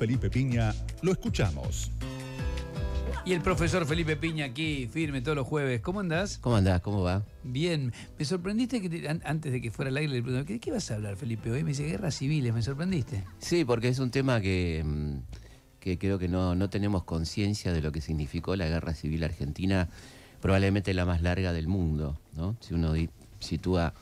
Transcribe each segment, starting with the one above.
Felipe Piña, lo escuchamos. Y el profesor Felipe Piña aquí, firme todos los jueves. ¿Cómo andás? ¿Cómo andás? ¿Cómo va? Bien. Me sorprendiste que antes de que fuera al aire le pregunté, ¿de qué vas a hablar, Felipe? Hoy me dice guerras civiles, me sorprendiste. Sí, porque es un tema mm, que, creo que no, no tenemos conciencia de lo que significó la guerra civil argentina, probablemente la más larga del mundo, ¿no? Si uno sitúa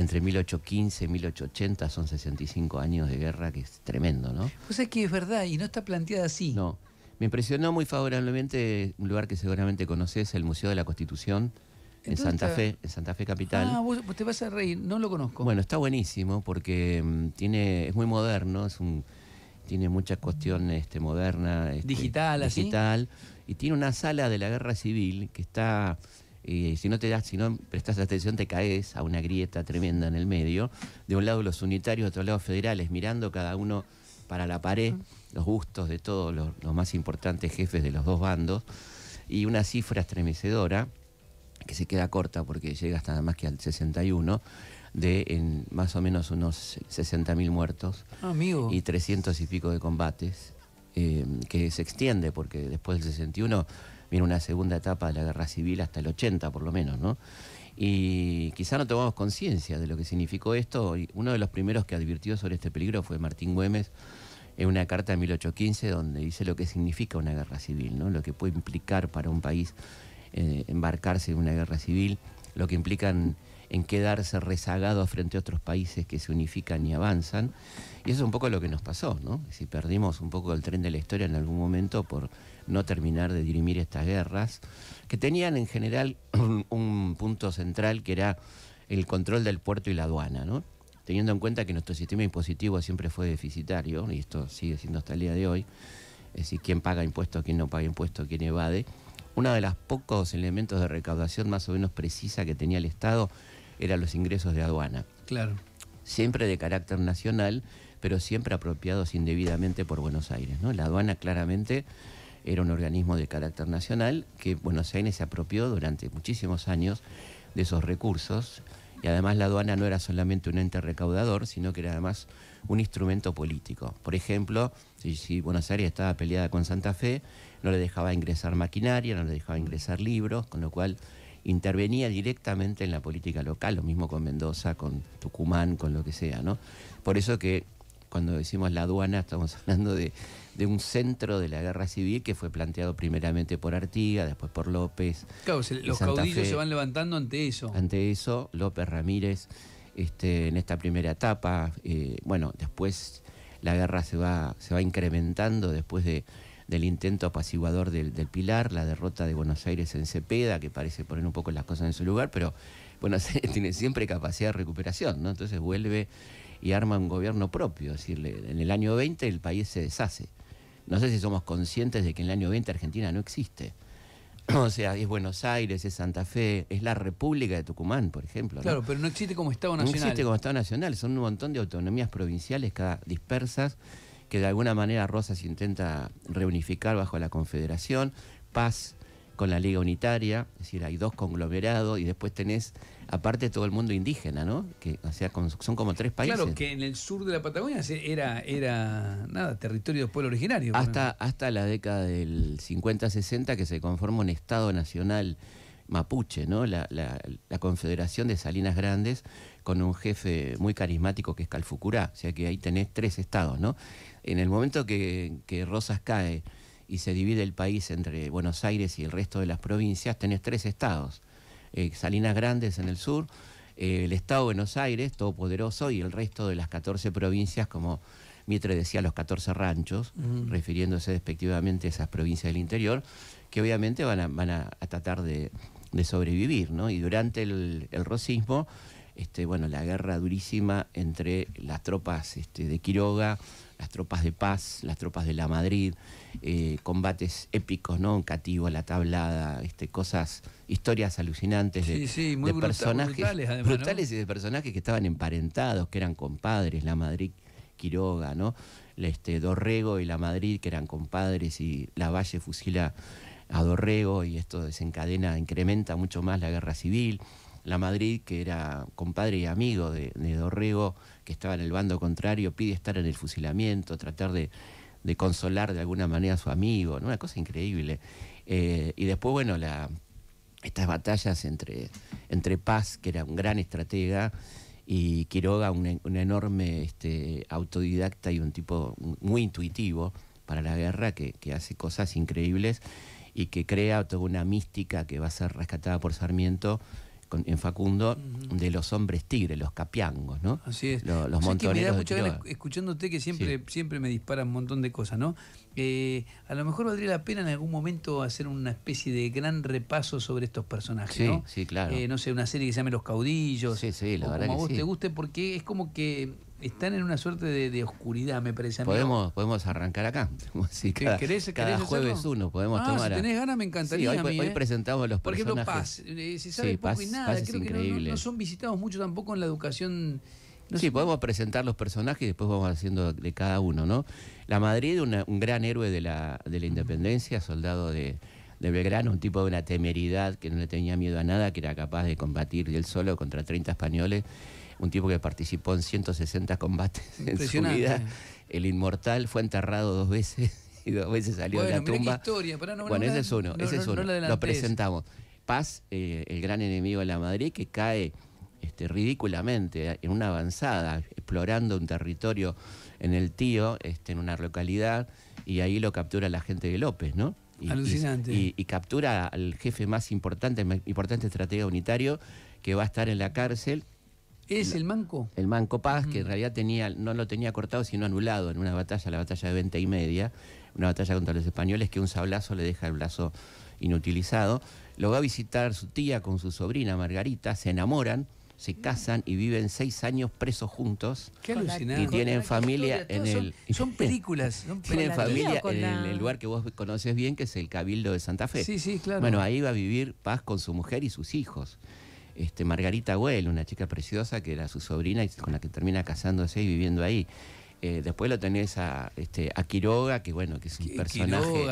entre 1815 y 1880, son 65 años de guerra, que es tremendo, ¿no? Pues es que es verdad, y no está planteada así. No. Me impresionó muy favorablemente un lugar que seguramente conoces, el Museo de la Constitución, en Santa Fe, en Santa Fe Capital. Ah, vos, te vas a reír, no lo conozco. Bueno, está buenísimo porque mm, tiene, es muy moderno, es un, tiene muchas cuestiones este, modernas... moderna. Este, digital, así. Digital. Y tiene una sala de la guerra civil que está y si no te das, si no prestas atención, te caes a una grieta tremenda en el medio. De un lado los unitarios, de otro lado federales, mirando cada uno para la pared, los gustos de todos los, más importantes jefes de los dos bandos, y una cifra estremecedora, que se queda corta porque llega hasta más que al 61, de más o menos unos 60.000 muertos ah, y 300 y pico de combates, eh, que se extiende porque después del 61 viene una segunda etapa de la guerra civil hasta el 80 por lo menos, ¿no? Y quizá no tomamos conciencia de lo que significó esto. Uno de los primeros que advirtió sobre este peligro fue Martín Güemes en una carta de 1815 donde dice lo que significa una guerra civil, ¿no? lo que puede implicar para un país eh, embarcarse en una guerra civil lo que implican en quedarse rezagados frente a otros países que se unifican y avanzan. Y eso es un poco lo que nos pasó, ¿no? Si perdimos un poco el tren de la historia en algún momento por no terminar de dirimir estas guerras, que tenían en general un, punto central que era el control del puerto y la aduana, ¿no? Teniendo en cuenta que nuestro sistema impositivo siempre fue deficitario, y esto sigue siendo hasta el día de hoy, es decir, quién paga impuestos, quién no paga impuestos, quién evade, uno de los pocos elementos de recaudación más o menos precisa que tenía el Estado eran los ingresos de aduana. Claro. Siempre de carácter nacional, pero siempre apropiados indebidamente por Buenos Aires. ¿no? La aduana claramente era un organismo de carácter nacional que Buenos Aires se apropió durante muchísimos años de esos recursos y además la aduana no era solamente un ente recaudador, sino que era además un instrumento político. Por ejemplo, si, Buenos Aires estaba peleada con Santa Fe, no le dejaba ingresar maquinaria, no le dejaba ingresar libros, con lo cual intervenía directamente en la política local, lo mismo con Mendoza, con Tucumán, con lo que sea, ¿no? Por eso que cuando decimos la aduana, estamos hablando de, un centro de la guerra civil que fue planteado primeramente por Artiga después por López. Claro, los caudillos se van levantando ante eso. Ante eso, López Ramírez, este, en esta primera etapa, eh, bueno, después la guerra se va, se va incrementando después del intento apaciguador del, Pilar, la derrota de Buenos Aires en Cepeda, que parece poner un poco las cosas en su lugar, pero bueno, tiene siempre capacidad de recuperación, ¿no? Entonces vuelve y arma un gobierno propio. Es decir, en el año 20 el país se deshace. No sé si somos conscientes de que en el año 20 Argentina no existe. O sea, es Buenos Aires, es Santa Fe, es la República de Tucumán, por ejemplo. Claro, pero no existe como Estado Nacional. No existe como Estado Nacional, son un montón de autonomías provinciales cada dispersas que de alguna manera Rosas intenta reunificar bajo la Confederación. Paz, con la Liga Unitaria, es decir, hay dos conglomerados y después tenés, aparte, todo el mundo indígena, ¿no? Que, o sea, son como tres países. Claro, que en el sur de la Patagonia era, era nada, territorio de pueblo originario. Hasta, hasta la década del 50-60 que se conforma un Estado Nacional mapuche, ¿no? La, confederación de Salinas Grandes con un jefe muy carismático que es Calfucurá. O sea que ahí tenés tres estados, ¿no? En el momento que, que Rosas cae y se divide el país entre Buenos Aires y el resto de las provincias, tenés tres estados. Eh, Salinas Grandes en el sur, eh, el estado de Buenos Aires, todopoderoso, y el resto de las 14 provincias, como Mitre decía, los 14 ranchos, refiriéndose despectivamente a esas provincias del interior, que obviamente van a, van a, tratar de, sobrevivir, ¿no? Y durante el, el rocismo este, bueno, la guerra durísima entre las tropas este, de Quiroga, las tropas de paz, las tropas de la Madrid, eh, combates épicos, ¿no? Cativo, la tablada, este, cosas, historias alucinantes de, personajes brutales, y de personajes que estaban emparentados, que eran compadres, la Madrid Quiroga, ¿no? Este, Dorrego y la Madrid, que eran compadres, y la Valle fusila a Dorrego, y esto desencadena, incrementa mucho más la guerra civil. La Madrid, que era compadre y amigo de, Dorrego, que estaba en el bando contrario, pide estar en el fusilamiento, tratar de, consolar de alguna manera a su amigo, una cosa increíble. Eh, y después, bueno, estas batallas entre, entre Paz, que era un gran estratega, y Quiroga, un, enorme este, autodidacta y un tipo muy intuitivo para la guerra, que, que hace cosas increíbles y que crea toda una mística que va a ser rescatada por Sarmiento en Facundo de los hombres tigres, los capiangos, ¿no? Así es. Los, montoneros escuchándote que siempre, siempre me disparan un montón de cosas, ¿no? Eh, a lo mejor valdría la pena en algún momento hacer una especie de gran repaso sobre estos personajes, ¿no? Sí, claro. Eh, no sé, una serie que se llame Los Caudillos. Sí, sí, la verdad Como a vos te guste, porque es como que están en una suerte de, oscuridad, me parece Podemos, arrancar acá. Si cada, cada jueves uno podemos ah, Si tenés ganas, me encantaría. hoy, presentamos los personajes. Por ejemplo, Paz. Eh, eh, si se poco y nada. Creo que no, son visitados mucho tampoco en la educación. sí, podemos presentar los personajes y después vamos haciendo de cada uno, ¿no? La Madrid, un gran héroe de la, de la independencia, soldado de, de Belgrano, un tipo de una temeridad que no le tenía miedo a nada, que era capaz de combatir él solo contra 30 españoles un tipo que participó en 160 combates en su vida, el inmortal, fue enterrado dos veces y dos veces salió de la tumba. bueno, ese es uno, ese es uno, lo presentamos. Paz, eh, el gran enemigo de la Madrid, que cae este, ridículamente eh, en una avanzada, explorando un territorio en el Tío, este, en una localidad, y ahí lo captura la gente de López, ¿no? Alucinante. y, captura al jefe más importante, importante estratega unitario, que va a estar en la cárcel ¿Es el Manco? El Manco Paz, que en realidad tenía, no lo tenía cortado, sino anulado en una batalla, la batalla de 20 y media, una batalla contra los españoles, que un sablazo le deja el brazo inutilizado. Lo va a visitar su tía con su sobrina Margarita, se enamoran, se mm. casan y viven seis años presos juntos. Qué alucinante. Y tienen familia en el. Son, son películas. tienen familia en el, lugar que vos conoces bien, que es el Cabildo de Santa Fe. Sí, sí, claro. Bueno, ahí va a vivir Paz con su mujer y sus hijos este, Margarita Huel, una chica preciosa que era su sobrina y con la que termina casándose y viviendo ahí. Eh, después lo tenés a, este, a Quiroga, que bueno, que es un personaje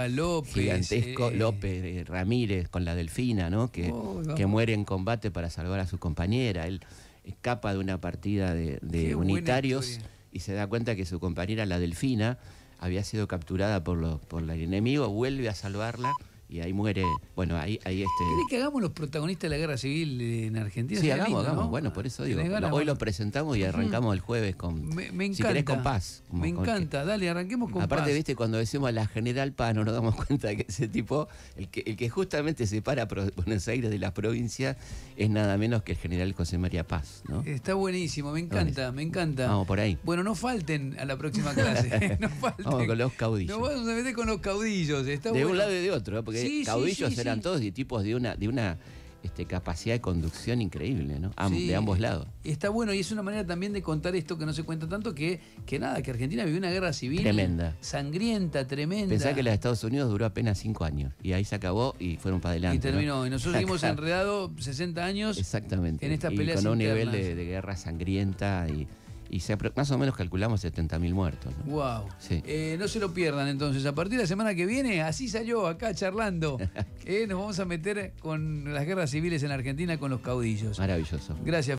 gigantesco, eh. López eh, Ramírez con la delfina, oh, ¿no? Que, muere en combate para salvar a su compañera. Él escapa de una partida de, unitarios y se da cuenta que su compañera, la delfina, había sido capturada por, por el enemigo, vuelve a salvarla y ahí muere. Bueno, ahí, ahí este. que hagamos los protagonistas de la guerra civil en Argentina? Sí, hagamos, Bueno, por eso digo. hoy lo presentamos y arrancamos el jueves con. Me, encanta. Si querés, con paz. me encanta, dale, arranquemos con aparte, paz. Aparte, viste, cuando decimos a la general paz, no nos damos cuenta que ese tipo, el que, justamente separa Buenos Aires de la provincia es nada menos que el general José María Paz, Está buenísimo, me encanta, me encanta. Vamos por ahí. Bueno, no falten a la próxima clase. no falten. Vamos con los caudillos. No vamos a meter con los caudillos. de un lado y de otro, ¿eh? porque caudillos eran todos y tipos de una, de una este, capacidad de conducción increíble, ¿no? de ambos lados. Está bueno, y es una manera también de contar esto que no se cuenta tanto, que, que nada, que Argentina vivió una guerra civil. Tremenda. Sangrienta, tremenda. Pensá que la de Estados Unidos duró apenas cinco años, y ahí se acabó y fueron para adelante. Y terminó, y nosotros seguimos enredados 60 años. Exactamente. En esta pelea. Con un nivel de guerra sangrienta y y más o menos calculamos 70.000 muertos. ¿no? ¡Wow! Eh, no se lo pierdan entonces. A partir de la semana que viene, así salió acá charlando. Eh, nos vamos a meter con las guerras civiles en Argentina con los caudillos. Maravilloso. Gracias.